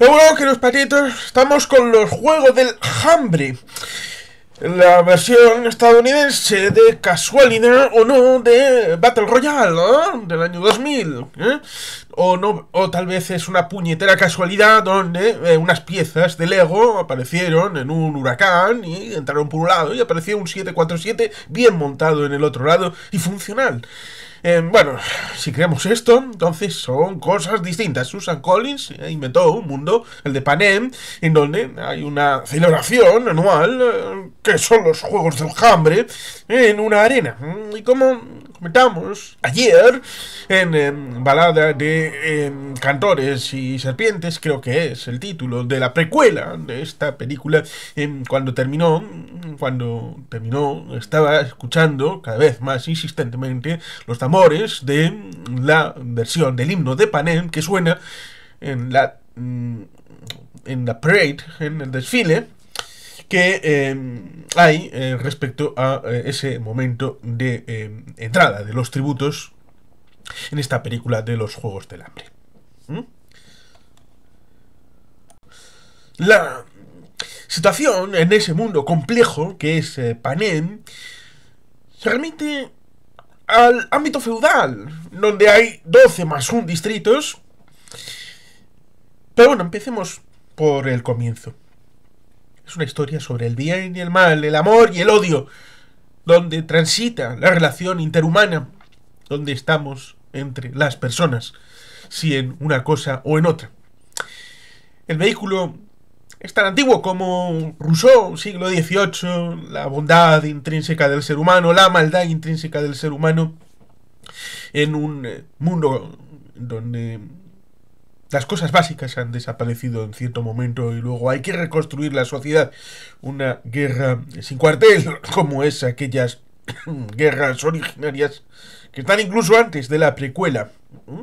Pero que los patitos, estamos con los juegos del hambre. La versión estadounidense de casualidad o no de Battle Royale ¿eh? del año 2000. ¿eh? o no, o tal vez es una puñetera casualidad donde eh, unas piezas de Lego aparecieron en un huracán y entraron por un lado y apareció un 747 bien montado en el otro lado y funcional. Eh, bueno, si creemos esto, entonces son cosas distintas. Susan Collins eh, inventó un mundo, el de Panem, en donde hay una celebración anual, que son los Juegos del Hambre, en una arena. Mm, y como Metamos ayer en, em, Balada de em, Cantores y Serpientes, creo que es el título de la precuela de esta película. Em, cuando terminó, cuando terminó, estaba escuchando cada vez más insistentemente los tambores de la versión del himno de Panem que suena en la mm, en la parade, en el desfile que em, hay eh, respecto a eh, ese momento de em, entrada de los tributos en esta película de los Juegos del Hambre. ¿Mm? La situación en ese mundo complejo que es eh, Panem se remite al ámbito feudal, donde hay 12 más un distritos. Pero bueno, empecemos por el comienzo. Es una historia sobre el bien y el mal, el amor y el odio, donde transita la relación interhumana, donde estamos entre las personas, si en una cosa o en otra. El vehículo es tan antiguo como Rousseau, siglo XVIII, la bondad intrínseca del ser humano, la maldad intrínseca del ser humano, en un eh, mundo donde las cosas básicas han desaparecido en cierto momento y luego hay que reconstruir la sociedad. Una guerra sin cuartel, como es aquellas guerras originarias que están incluso antes de la precuela. ¿Mm?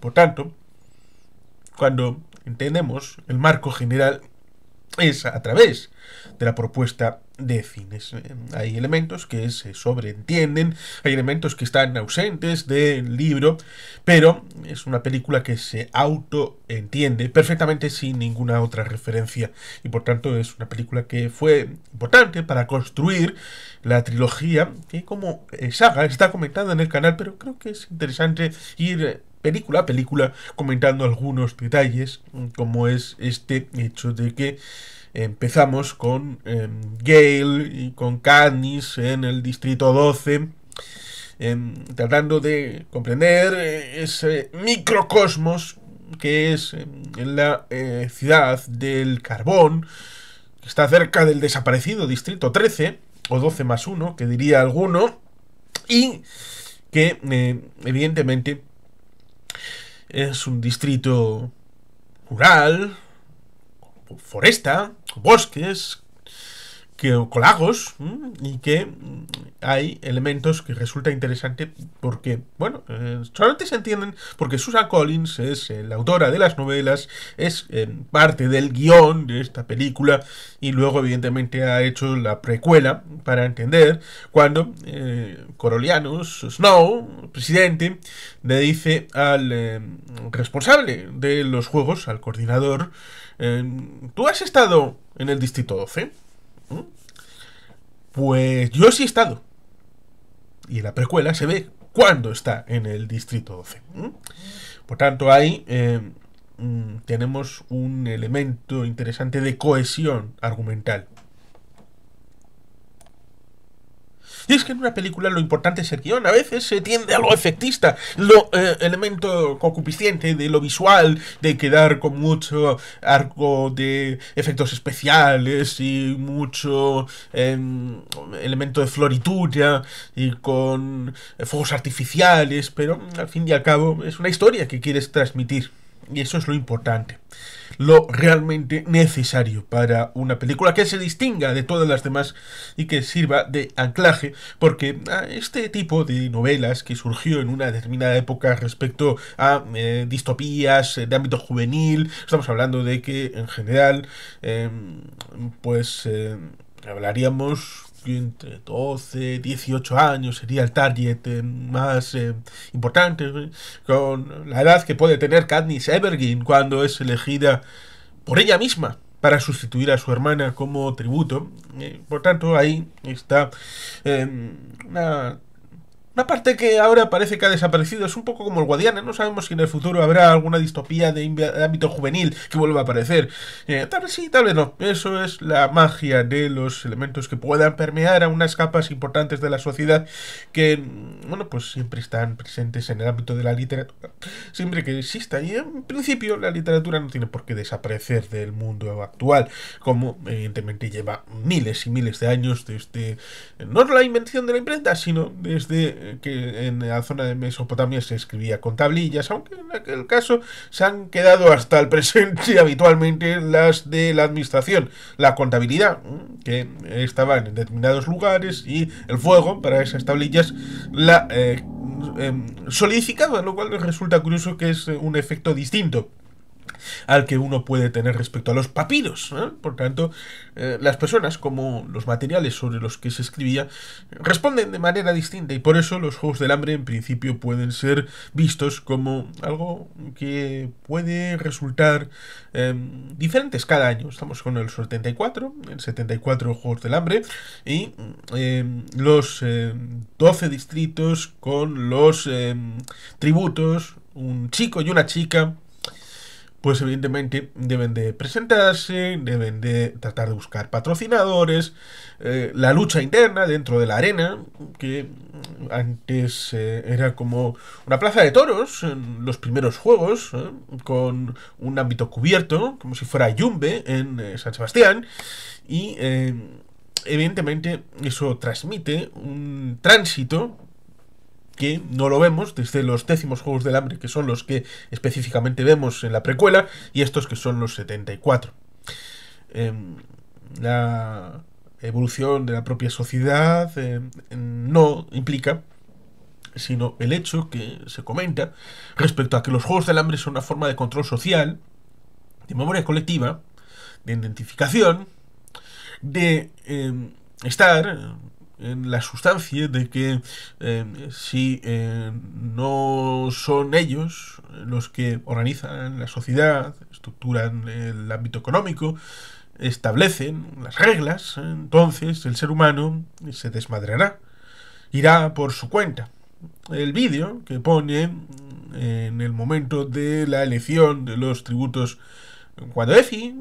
Por tanto, cuando entendemos el marco general es a través de la propuesta de cines, eh, Hay elementos que se sobreentienden, hay elementos que están ausentes del libro, pero es una película que se autoentiende perfectamente sin ninguna otra referencia y por tanto es una película que fue importante para construir la trilogía que como eh, saga está comentada en el canal, pero creo que es interesante ir eh, película a película comentando algunos detalles mm, como es este hecho de que Empezamos con em, Gale y con Katniss en el Distrito 12, em, tratando de comprender eh, ese microcosmos que es em, en la eh, ciudad del carbón, que está cerca del desaparecido Distrito 13, o 12 más 1, que diría alguno, y que eh, evidentemente es un distrito rural, foresta, bosques, que, colagos, y que hay elementos que resulta interesante porque, bueno, eh, solamente se entienden porque Susan Collins es eh, la autora de las novelas, es eh, parte del guión de esta película y luego evidentemente ha hecho la precuela para entender cuando Corolianus Snow, presidente, le dice al responsable de los juegos, al coordinador, Em, ¿Tú has estado en el Distrito 12? ¿Mm? Pues yo sí he estado. Y en la precuela se ve cuándo está en el Distrito 12. ¿Mm? Por tanto, ahí em, mm, tenemos un elemento interesante de cohesión argumental. Y es que en una película lo importante es el guión. A veces se tiende a lo efectista, lo eh, elemento concupiscente de lo visual, de quedar con mucho arco de efectos especiales y mucho em, elemento de floritura y con fuegos artificiales, pero al fin y al cabo es una historia que quieres transmitir. Y eso es lo importante lo realmente necesario para una película que se distinga de todas las demás y que sirva de anclaje, porque ah, este tipo de novelas que surgió en una determinada época respecto a eh, distopías eh, de ámbito juvenil, estamos hablando de que en general, em, pues eh, hablaríamos entre 12, 18 años sería el target eh, más eh, importante, eh, con la edad que puede tener Katniss Evergreen cuando es elegida por ella misma para sustituir a su hermana como tributo. por tanto, ahí está una una parte que ahora parece que ha desaparecido es un poco como el Guadiana. No sabemos si en el futuro habrá alguna distopía de ámbito juvenil que vuelva a aparecer. Eh, tal vez sí, tal vez no. Eso es la magia de los elementos que puedan permear a unas capas importantes de la sociedad que, mm, bueno, pues siempre están presentes en el ámbito de la literatura. Siempre que exista. Y en principio la literatura no tiene por qué desaparecer del mundo actual, como evidentemente lleva miles y miles de años desde no la invención de la imprenta, sino desde que en la zona de Mesopotamia se escribía con tablillas, aunque en aquel caso se han quedado hasta el presente habitualmente las de la administración, la contabilidad, que estaban en determinados lugares, y el fuego para esas tablillas, la eh, em, solidificaba, lo cual resulta curioso que es un efecto distinto al que uno puede tener respecto a los papiros. ¿eh? Por tanto, eh, las personas, como los materiales sobre los que se escribía, responden de manera distinta y por eso los Juegos del Hambre en principio pueden ser vistos como algo que puede resultar em, diferentes cada año. Estamos con el 74, el 74 Juegos del Hambre y em, los 12 em, distritos con los tributos, un chico y una chica pues evidentemente deben de presentarse, deben de tratar de buscar patrocinadores, eh, la lucha interna dentro de la arena, que antes eh, era como una plaza de toros en los primeros juegos, eh, con un ámbito cubierto, como si fuera Yumbe en San Sebastián, y evidentemente eso transmite un tránsito que no lo vemos, desde los décimos Juegos del Hambre, que son los que específicamente vemos en la precuela, y estos que son los 74. Em, la evolución de la propia sociedad em, no implica sino el hecho que se comenta respecto a que los Juegos del Hambre son una forma de control social, de memoria colectiva, de identificación, de em, estar en la sustancia de que eh, si eh, no son ellos los que organizan la sociedad, estructuran el ámbito económico, establecen las reglas, entonces el ser humano se desmadrará, irá por su cuenta. El vídeo que pone en el momento de la elección de los tributos cuando Efi,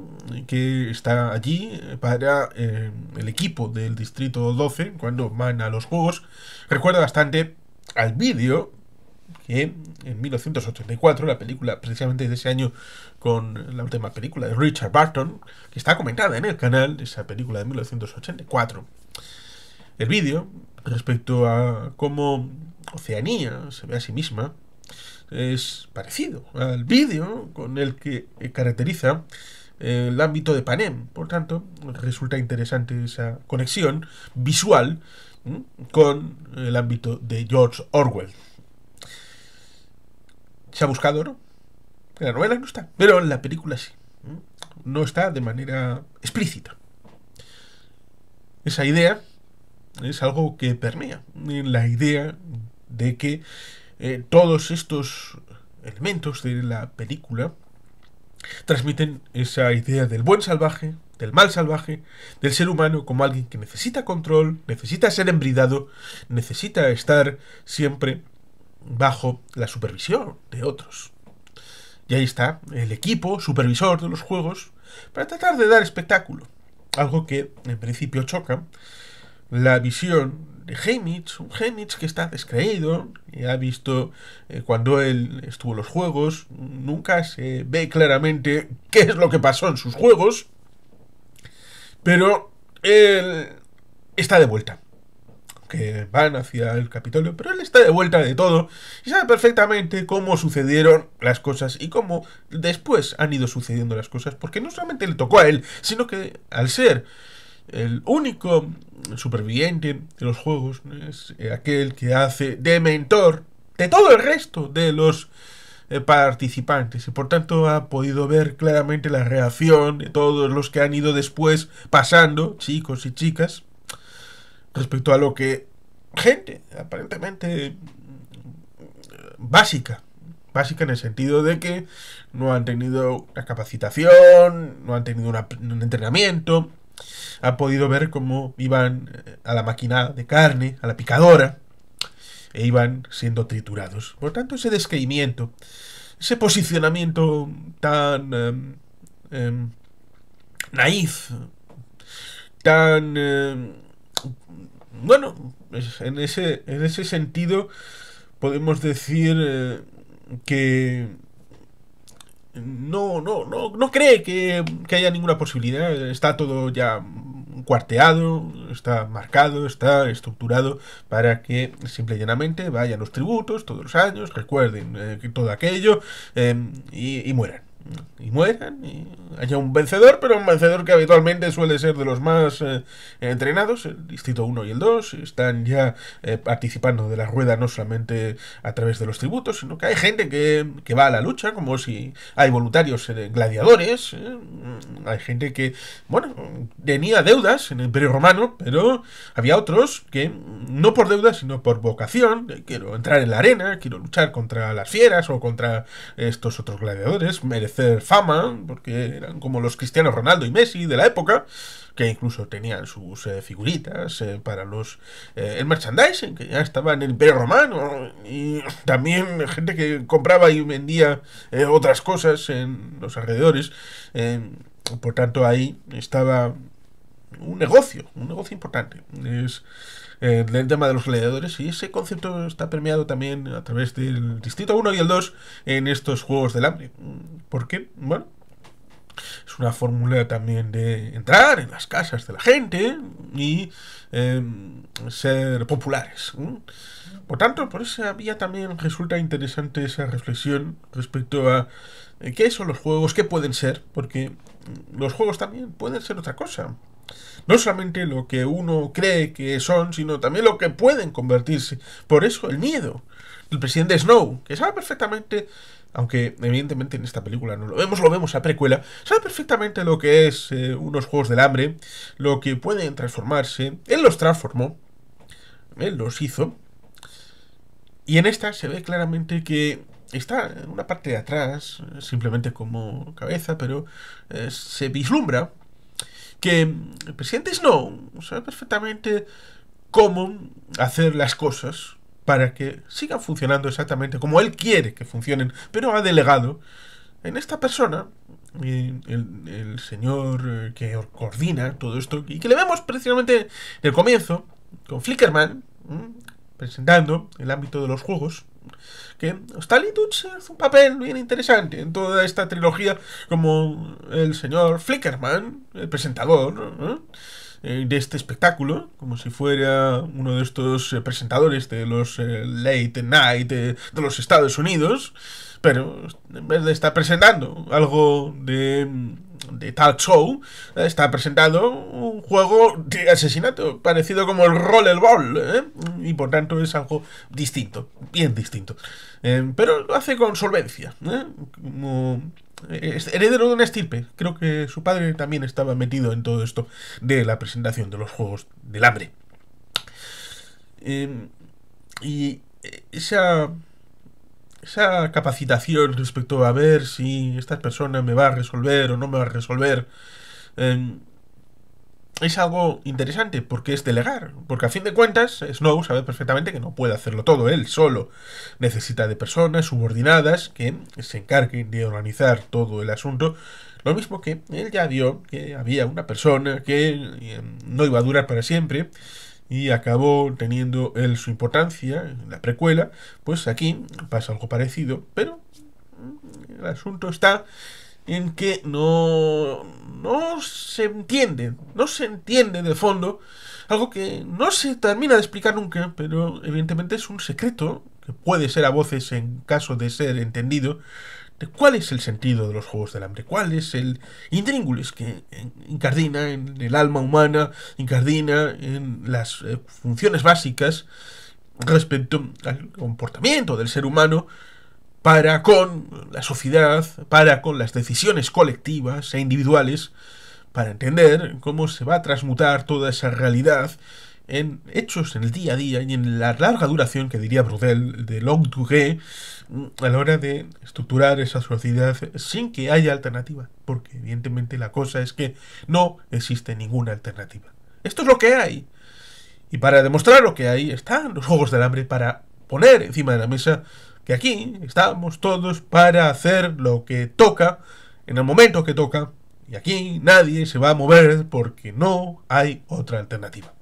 que está allí para eh, el equipo del Distrito 12, cuando van a los juegos, recuerda bastante al vídeo que en 1984, la película precisamente de ese año con la última película de Richard Burton, que está comentada en el canal, esa película de 1984. El vídeo respecto a cómo Oceanía se ve a sí misma, es parecido al vídeo con el que caracteriza eh, el ámbito de Panem. Por tanto, resulta interesante esa conexión visual con el ámbito de George Orwell. Se ha buscado, ¿no? En la novela no está, pero en la película sí. No está de manera explícita. Esa idea es algo que permea en la idea de que eh, todos estos elementos de la película transmiten esa idea del buen salvaje, del mal salvaje, del ser humano como alguien que necesita control, necesita ser embridado, necesita estar siempre bajo la supervisión de otros. Y ahí está el equipo supervisor de los juegos para tratar de dar espectáculo, algo que en principio choca la visión de un Hamish que está descreído, y ha visto eh, cuando él estuvo en los juegos, nunca se ve claramente qué es lo que pasó en sus juegos, pero él está de vuelta. Que van hacia el Capitolio, pero él está de vuelta de todo y sabe perfectamente cómo sucedieron las cosas y cómo después han ido sucediendo las cosas, porque no solamente le tocó a él, sino que al ser el único superviviente de los juegos es eh, aquel que hace de mentor de todo el resto de los eh, participantes y por tanto ha podido ver claramente la reacción de todos los que han ido después pasando, chicos y chicas, respecto a lo que gente aparentemente mm, básica, básica en el sentido de que no han tenido una capacitación, no han tenido un entrenamiento, ha podido ver cómo iban eh, a la maquinada de carne, a la picadora, e iban siendo triturados. Por tanto, ese descreimiento, ese posicionamiento tan eh, tan... Em, bueno, en ese, en ese sentido podemos decir eh, que no, no, no, no cree que, que haya ninguna posibilidad. Está todo ya cuarteado, está marcado, está estructurado para que simple y llanamente vayan los tributos todos los años, recuerden eh, todo aquello eh, y, y mueran y mueran y haya un vencedor, pero un vencedor que habitualmente suele ser de los más eh, entrenados, el distrito 1 y el 2 están ya eh, participando de la rueda no solamente a través de los tributos, sino que hay gente que, va a la lucha, como si hay voluntarios eh, gladiadores, hay gente que, bueno, tenía deudas en el Imperio Romano, pero había otros que no por deudas, sino por vocación, quiero entrar en la arena, quiero luchar contra las fieras o contra estos otros gladiadores, merece fama, porque eran como los cristianos Ronaldo y Messi de la época, que incluso tenían sus eh, figuritas eh, para los eh, el merchandising, que ya estaba en el Imperio Romano, y también gente que compraba y vendía otras cosas en los alrededores. por tanto, ahí estaba un negocio, un negocio importante. Es eh, tema de los gladiadores y ese concepto está premiado también a través del Distrito 1 y el 2 en estos Juegos del Hambre. ¿Por qué? Bueno, es una fórmula también de entrar en las casas de la gente y em, ser populares. Por tanto, por esa vía también resulta interesante esa reflexión respecto a eh, qué son los juegos, qué pueden ser, porque los juegos también pueden ser otra cosa. No solamente lo que uno cree que son, sino también lo que pueden convertirse. Por eso el miedo. El presidente Snow, que sabe perfectamente, aunque evidentemente en esta película no lo vemos, lo vemos a precuela, sabe perfectamente lo que es eh, unos juegos del hambre, lo que pueden transformarse. Él los transformó, él los hizo. Y en esta se ve claramente que está en una parte de atrás, simplemente como cabeza, pero eh, se vislumbra que el presidente Snow sabe perfectamente cómo hacer las cosas para que sigan funcionando exactamente como él quiere que funcionen, pero ha delegado en esta persona, el, señor eh, que coordina todo esto, y que le vemos precisamente en el comienzo, con Flickerman, presentando el ámbito de los juegos, que Stalinuch hace un papel bien interesante en toda esta trilogía como el señor Flickerman, el presentador ¿eh? Eh, de este espectáculo, como si fuera uno de estos eh, presentadores de los late night de los Estados Unidos, pero en vez de estar presentando algo de, de tal show, eh, está presentando un juego de asesinato, parecido como el Rollerball, ¿eh? y por tanto es algo distinto, bien distinto. Eh, pero lo hace con solvencia, eh, como heredero de una estirpe. Creo que su padre también estaba metido en todo esto de la presentación de los juegos del hambre. y esa esa capacitación respecto a ver si esta persona me va a resolver o no me va a resolver em, es algo interesante porque es delegar. Porque a fin de cuentas, Snow sabe perfectamente que no puede hacerlo todo él solo. Necesita de personas subordinadas que se encarguen de organizar todo el asunto. Lo mismo que él ya vio que había una persona que em, no iba a durar para siempre y acabó teniendo él su importancia en la precuela, pues aquí pasa algo parecido, pero el asunto está en que no, no se entiende, no se entiende de fondo, algo que no se termina de explicar nunca, pero evidentemente es un secreto que puede ser a voces en caso de ser entendido, cuál es el sentido de los Juegos del Hambre, cuál es el intríngulis que incardina en el alma humana, incardina en las eh, funciones básicas respecto al comportamiento del ser humano para con la sociedad, para con las decisiones colectivas e individuales, para entender cómo se va a transmutar toda esa realidad en hechos en el día a día y en la larga duración que diría Brudel de long durée mm, a la hora de estructurar esa sociedad sin que haya alternativa, porque evidentemente la cosa es que no existe ninguna alternativa. Esto es lo que hay. Y para demostrar lo que hay están los Juegos del Hambre para poner encima de la mesa que aquí estamos todos para hacer lo que toca en el momento que toca y aquí nadie se va a mover porque no hay otra alternativa.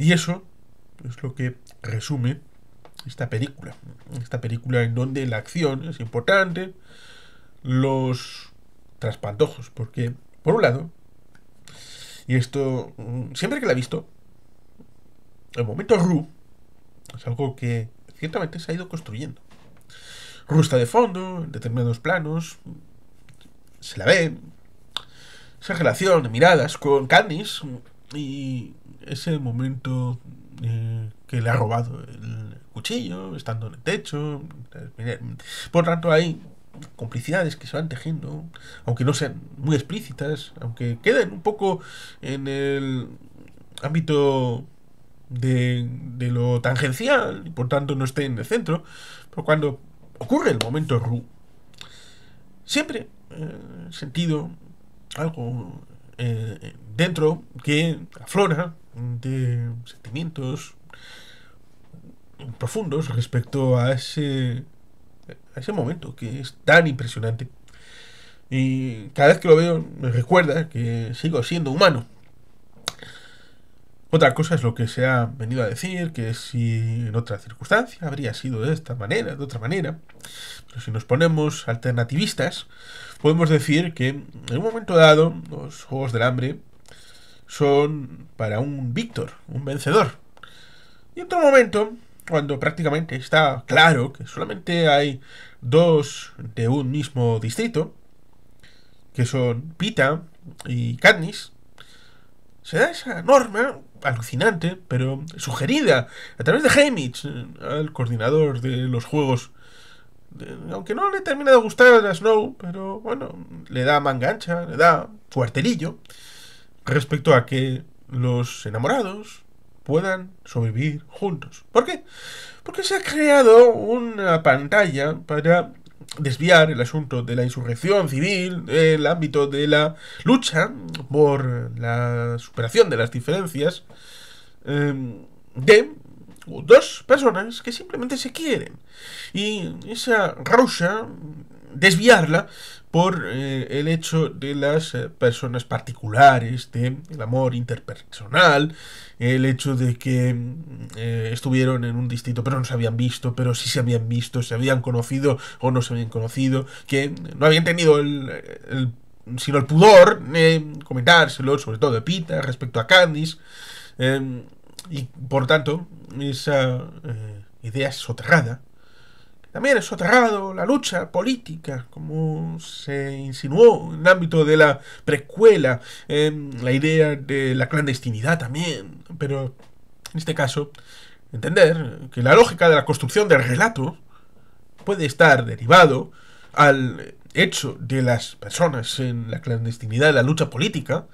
Y eso es lo que resume esta película. Esta película en donde la acción es importante, los traspantojos, porque por un lado, y esto mm, siempre que la he visto, el momento Ru es algo que ciertamente se ha ido construyendo. Ru está de fondo, en determinados planos, se la ve, esa relación de miradas con Candice y es el momento eh, que le ha robado el cuchillo, estando en el techo. Eh, por tanto, hay complicidades que se van tejiendo, aunque no sean muy explícitas, aunque queden un poco en el ámbito de, de lo tangencial y por tanto no estén en el centro, pero cuando ocurre el momento Ru, siempre eh, sentido algo eh, dentro que aflora de sentimientos profundos respecto a ese, a ese momento que es tan impresionante. Y cada vez que lo veo me recuerda que sigo siendo humano. Otra cosa es lo que se ha venido a decir, que si en otra circunstancia habría sido de esta manera, de otra manera. Pero si nos ponemos alternativistas, podemos decir que en un momento dado los Juegos del Hambre son para un víctor, un vencedor. Y en otro momento, cuando prácticamente está claro que solamente hay dos de un mismo distrito, que son Pita y Katniss, se da esa norma alucinante, pero sugerida a través de Hamish, el eh, coordinador de los juegos aunque no le termina de gustar a Snow, pero bueno, le da mangancha, le da fuertelillo respecto a que los enamorados puedan sobrevivir juntos. ¿Por qué? Porque se ha creado una pantalla para desviar el asunto de la insurrección civil, el ámbito de la lucha por la superación de las diferencias, eh, de dos personas que simplemente se quieren. Y esa rusa desviarla por eh, el hecho de las eh, personas particulares, del amor interpersonal, el hecho de que mm, eh, estuvieron en un distrito pero no se habían visto, pero sí se habían visto, se habían conocido o no se habían conocido, que no habían tenido el, sino el pudor comentárselo, sobre todo de Pita, respecto a Candice. Em, y por tanto, esa eh, idea soterrada, también es soterrado la lucha política, como se insinuó en el ámbito de la precuela, la idea de la clandestinidad también, pero en este caso, entender que la lógica de la construcción del relato puede estar derivado al hecho de las personas en la clandestinidad de la lucha política,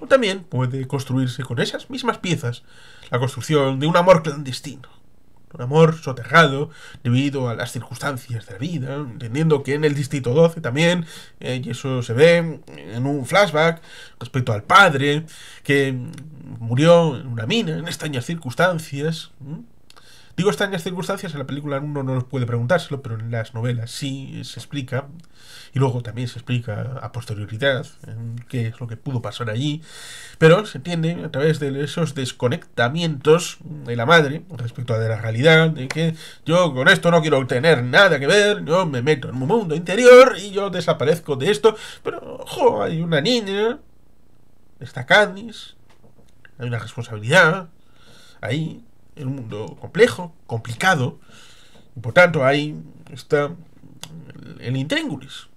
o también puede construirse con esas mismas piezas la construcción de un amor clandestino, un amor soterrado debido a las circunstancias de la vida, entendiendo que en el Distrito 12 también, eh, y eso se ve en un flashback respecto al padre que murió en una mina en extrañas circunstancias. Digo extrañas circunstancias, en la película uno no puede preguntárselo, pero en las novelas sí se explica, y luego también se explica a posterioridad qué es lo que pudo pasar allí, pero se entiende a través de esos desconectamientos de la madre respecto a de la realidad, de que yo con esto no quiero tener nada que ver, yo me meto en un mundo interior y yo desaparezco de esto, pero ojo, hay una niña, está Candice, hay una responsabilidad ahí el mundo complejo, complicado, por tanto ahí está el intríngulis.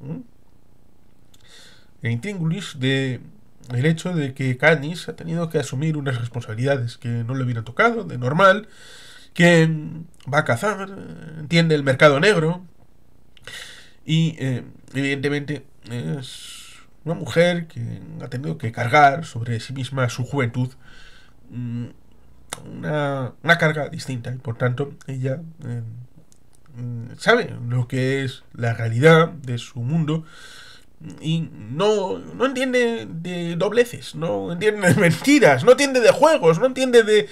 El intríngulis de el hecho de que Canis ha tenido que asumir unas responsabilidades que no le hubiera tocado, de normal, que va a cazar, entiende el mercado negro, y eh, evidentemente es una mujer que ha tenido que cargar sobre sí misma su juventud mm, una, carga distinta y por tanto ella em, mm, sabe lo que es la realidad de su mundo y no, no entiende de dobleces, no entiende de mentiras, no entiende de juegos, no entiende de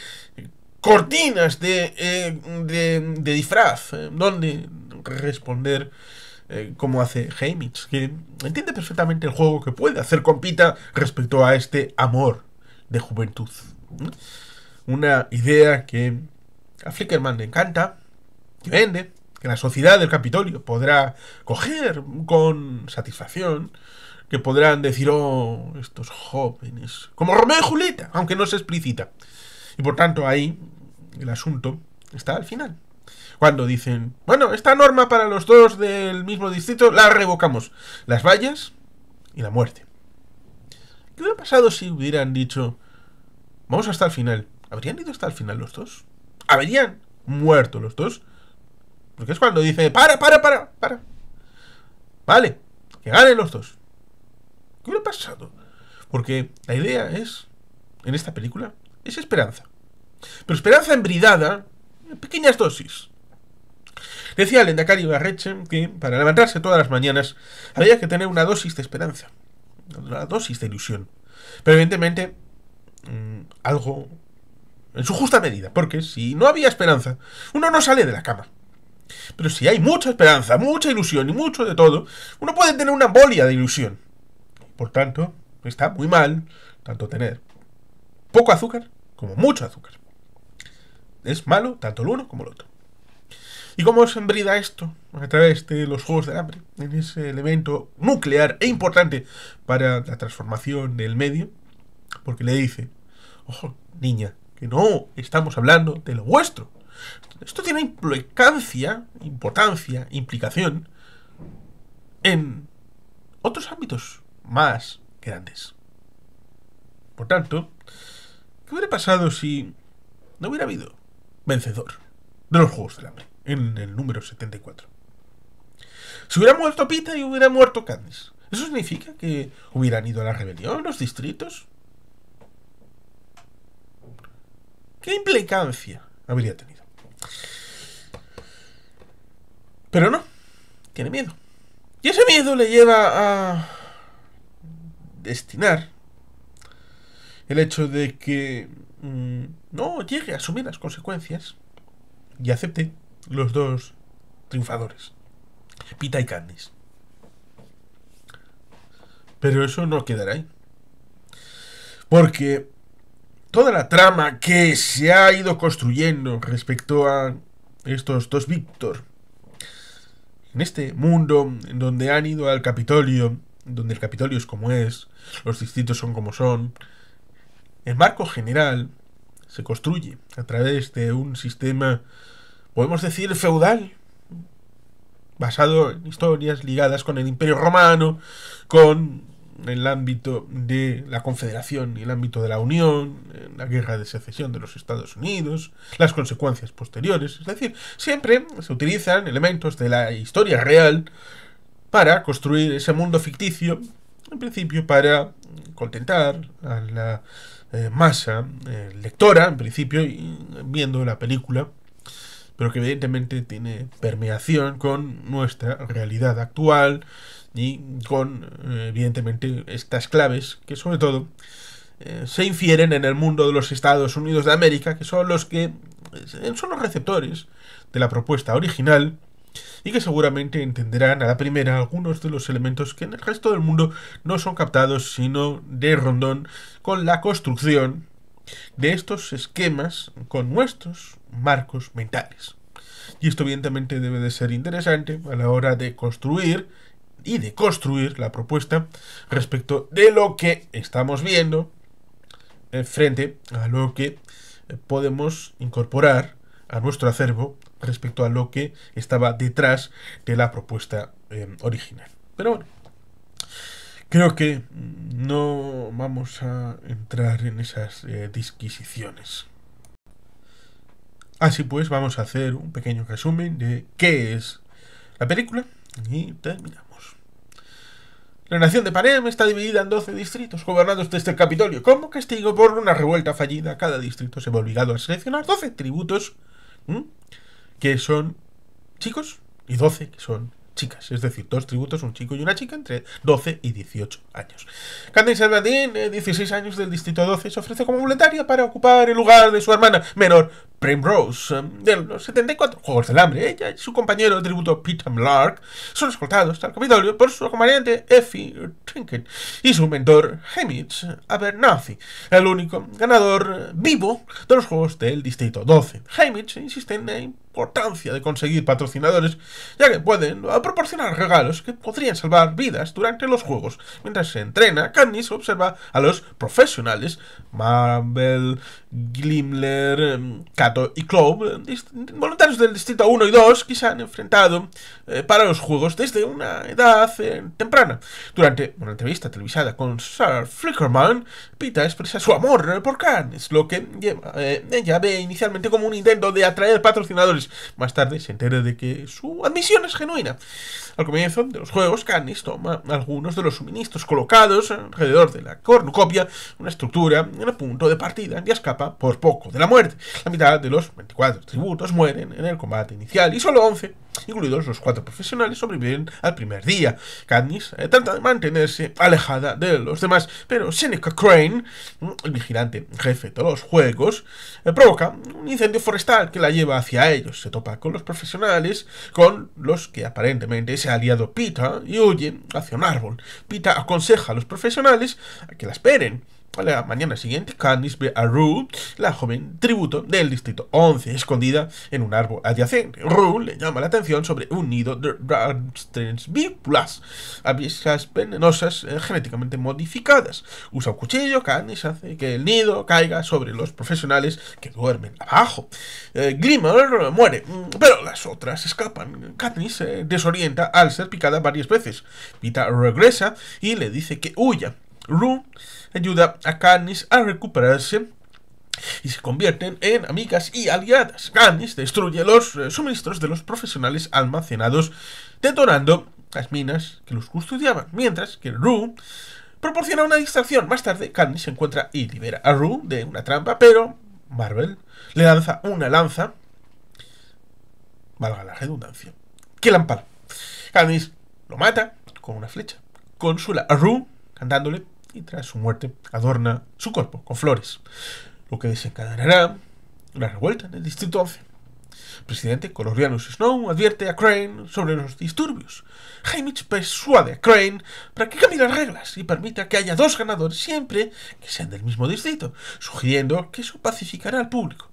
cortinas de, eh, de, disfraz, eh, donde responder eh, como hace Heimitz, que entiende perfectamente el juego que puede hacer compita respecto a este amor de juventud una idea que a Flickerman le encanta, que vende, que la sociedad del Capitolio podrá coger con satisfacción, que podrán decir, oh, estos jóvenes, como Romeo y Julieta, aunque no se explicita. Y por tanto ahí el asunto está al final. Cuando dicen, bueno, esta norma para los dos del mismo distrito la revocamos. Las vallas y la muerte. ¿Qué hubiera pasado si hubieran dicho, vamos hasta el final? ¿Habrían ido hasta el final los dos? ¿Habrían muerto los dos? Porque es cuando dice, para, para, para, para. Vale, que ganen los dos. ¿Qué hubiera pasado? Porque la idea es, en esta película, es esperanza. Pero esperanza embridada en pequeñas dosis. Decía el Barreche que para levantarse todas las mañanas había que tener una dosis de esperanza, una dosis de ilusión. Pero evidentemente, mm, algo en su justa medida, porque si no había esperanza, uno no sale de la cama. Pero si hay mucha esperanza, mucha ilusión y mucho de todo, uno puede tener una bolia de ilusión. Por tanto, está muy mal tanto tener poco azúcar como mucho azúcar. Es malo tanto el uno como el otro. ¿Y cómo se embrida esto? A través de los juegos del hambre, en ese elemento nuclear e importante para la transformación del medio, porque le dice, ojo, niña, no estamos hablando de lo vuestro. Esto tiene implicancia, importancia, implicación en otros ámbitos más grandes. Por tanto, ¿qué hubiera pasado si no hubiera habido vencedor de los Juegos del Hambre en el número 74? Si hubiera muerto Pita y hubiera muerto Candice, ¿eso significa que hubieran ido a la rebelión los distritos? ¿Qué implicancia habría tenido? Pero no, tiene miedo. Y ese miedo le lleva a destinar el hecho de que mm, no llegue a asumir las consecuencias y acepte los dos triunfadores, Pita y Candice. Pero eso no quedará ahí. Porque toda la trama que se ha ido construyendo respecto a estos dos Víctor. En este mundo en donde han ido al Capitolio, donde el Capitolio es como es, los distritos son como son, el marco general se construye a través de un sistema, podemos decir, feudal, basado en historias ligadas con el Imperio Romano, con en el ámbito de la Confederación y el ámbito de la Unión, la guerra de secesión de los Estados Unidos, las consecuencias posteriores. Es decir, siempre se utilizan elementos de la historia real para construir ese mundo ficticio, en principio para contentar a la eh, masa eh, lectora, en principio, viendo la película pero que evidentemente tiene permeación con nuestra realidad actual, y con, eh, evidentemente, estas claves que sobre todo eh, se infieren en el mundo de los Estados Unidos de América, que son los que eh, son los receptores de la propuesta original y que seguramente entenderán a la primera algunos de los elementos que en el resto del mundo no son captados sino de rondón con la construcción de estos esquemas con nuestros marcos mentales. Y esto evidentemente debe de ser interesante a la hora de construir y de construir la propuesta respecto de lo que estamos viendo frente a lo que eh, podemos incorporar a nuestro acervo respecto a lo que estaba detrás de la propuesta em, original. Pero bueno, creo que no vamos a entrar en esas eh, disquisiciones. Así pues, vamos a hacer un pequeño resumen de qué es la película y terminamos. La nación de Panem está dividida en 12 distritos gobernados desde el este Capitolio. Como castigo por una revuelta fallida, cada distrito se ve obligado a seleccionar 12 tributos que son chicos y 12 que son chicas, es decir, dos tributos, un chico y una chica entre 12 y 18 años. Candice Albadín, 16 eh, años del distrito 12, se ofrece como voluntaria para ocupar el lugar de su hermana menor de em, del 74, Juegos del Hambre. Ella y su compañero de tributo Peter Lark son escoltados al Capitolio por su acompañante Effie Trinket y su mentor Hamish Abernathy, el único ganador vivo de los Juegos del Distrito 12. Hamish insiste en la importancia de conseguir patrocinadores, ya que pueden proporcionar regalos que podrían salvar vidas durante los Juegos. Mientras se entrena, Candice observa a los profesionales Marvel, Glimler, Cat em, y club eh, voluntarios del Distrito 1 y 2 que se han enfrentado eh, para los juegos desde una edad eh, temprana. Durante una entrevista televisada con Sir Flickerman, Pita expresa su amor por Cannes, lo que eh, ella ve inicialmente como un intento de atraer patrocinadores. Más tarde se entera de que su admisión es genuina. Al comienzo de los juegos, Cannes toma algunos de los suministros colocados alrededor de la cornucopia, una estructura en el punto de partida, y escapa por poco de la muerte. La mitad de los 24 tributos mueren en el combate inicial y solo 11 incluidos los cuatro profesionales, sobreviven al primer día. Katniss eh, trata de mantenerse alejada de los demás, pero Seneca Crane Mm, el vigilante jefe de los juegos, eh, provoca un incendio forestal que la lleva hacia ellos. Se topa con los profesionales, con los que aparentemente se ha aliado Pita y huye hacia un árbol. Pita aconseja a los profesionales a que la esperen la mañana siguiente, Katniss ve a Rue, la joven tributo del distrito 11, escondida en un árbol adyacente. Rue le llama la atención sobre un nido de plus avisas venenosas eh, genéticamente modificadas. Usa un cuchillo, Katniss hace que el nido caiga sobre los profesionales que duermen abajo. Eh, Glimmer muere, mm, pero las otras escapan. Katniss se eh, desorienta al ser picada varias veces. Pita regresa y le dice que huya. Rue ayuda a Carnis a recuperarse y se convierten en amigas y aliadas. Carnis destruye los eh, suministros de los profesionales almacenados, detonando las minas que los custodiaban, mientras que Rue proporciona una distracción. Más tarde, Carnis se encuentra y libera a Rue de una trampa, pero Marvel le lanza una lanza, valga la redundancia, que la empala. lo mata con una flecha. Consuela a Rue, cantándole y tras su muerte adorna su cuerpo con flores, lo que desencadenará la revuelta en el Distrito 11. presidente Colorianus Snow advierte a Crane sobre los disturbios. Hamish persuade a Crane para que cambie las reglas y permita que haya dos ganadores siempre que sean del mismo distrito, sugiriendo que eso pacificará al público.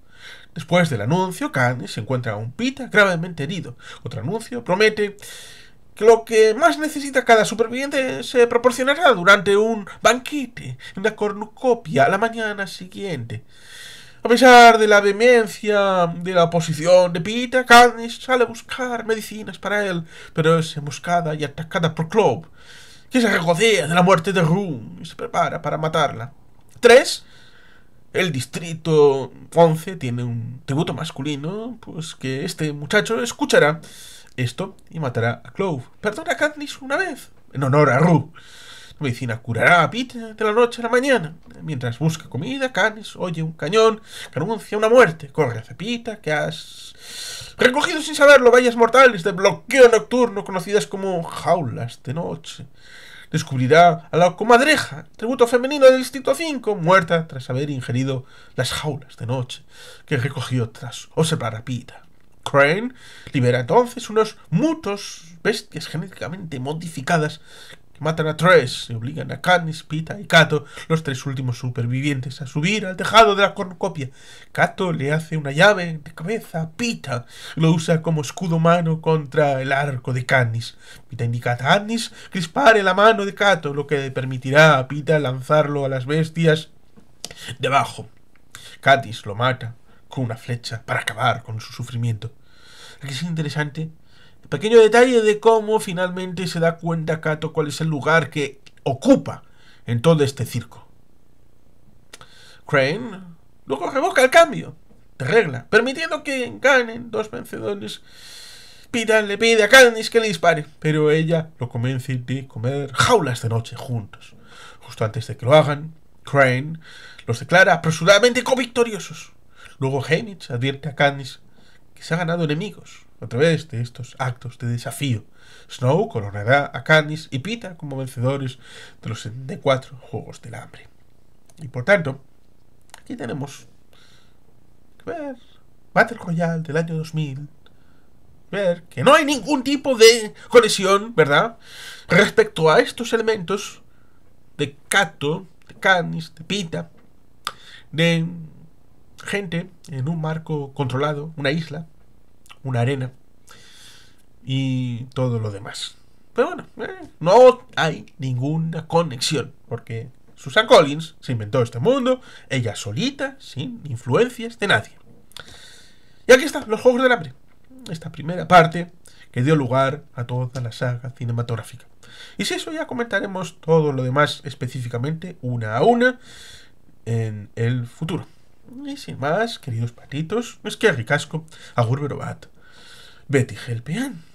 Después del anuncio, Kane se encuentra a un pita gravemente herido. Otro anuncio promete lo que más necesita cada superviviente se proporcionará durante un banquete, una cornucopia, la mañana siguiente. A pesar de la vehemencia de la oposición de Peter, Carnes sale a buscar medicinas para él, pero es emboscada y atacada por Club, que se regodea de la muerte de Room y se prepara para matarla. 3. El distrito 11 tiene un tributo masculino, pues que este muchacho escuchará esto y matará a Clove. Perdona a Katniss una vez, en honor a Rue. La medicina curará a Pete de la noche a la mañana. Mientras busca comida, Cannes oye un cañón que anuncia una muerte. Corre a Cepita, que has recogido sin saberlo vallas mortales de bloqueo nocturno conocidas como jaulas de noche. Descubrirá a la comadreja, tributo femenino del Distrito 5, muerta tras haber ingerido las jaulas de noche que recogió tras observar a Pita. Crane libera entonces unos mutos bestias genéticamente modificadas que matan a tres y obligan a canis Pita y Kato, los tres últimos supervivientes, a subir al tejado de la cornucopia. Cato le hace una llave de cabeza a Pita lo usa como escudo humano contra el arco de Katniss. Pita indica a Katniss dispare la mano de Cato, lo que permitirá a Pita lanzarlo a las bestias debajo. Katniss lo mata con una flecha para acabar con su sufrimiento. Aquí es interesante el pequeño detalle de cómo finalmente se da cuenta Kato cuál es el lugar que ocupa en todo este circo. Crane luego revoca el cambio de regla, permitiendo que ganen dos vencedores. pidan le pide a Candice que le dispare, pero ella lo convence de comer jaulas de noche juntos. Justo antes de que lo hagan, Crane los declara apresuradamente covictoriosos. victoriosos Luego Heinrich advierte a Canis que se ha ganado enemigos a través de estos actos de desafío. Snow coronará a Canis y Pita como vencedores de los 74 Juegos del Hambre. Y por tanto, aquí tenemos ver Battle Royale del año 2000. Ver que no hay ningún tipo de conexión, ¿verdad? Respecto a estos elementos de Cato, de Canis, de Pita, de gente en un marco controlado, una isla, una arena y todo lo demás. Pero bueno, eh, no hay ninguna conexión, porque Susan Collins se inventó este mundo, ella solita, sin influencias de nadie. Y aquí están los Juegos del Hambre, esta primera parte que dio lugar a toda la saga cinematográfica. Y si eso ya comentaremos todo lo demás específicamente, una a una, en el futuro. Y sin más, queridos patitos, es pues que ricasco, agur Betty beti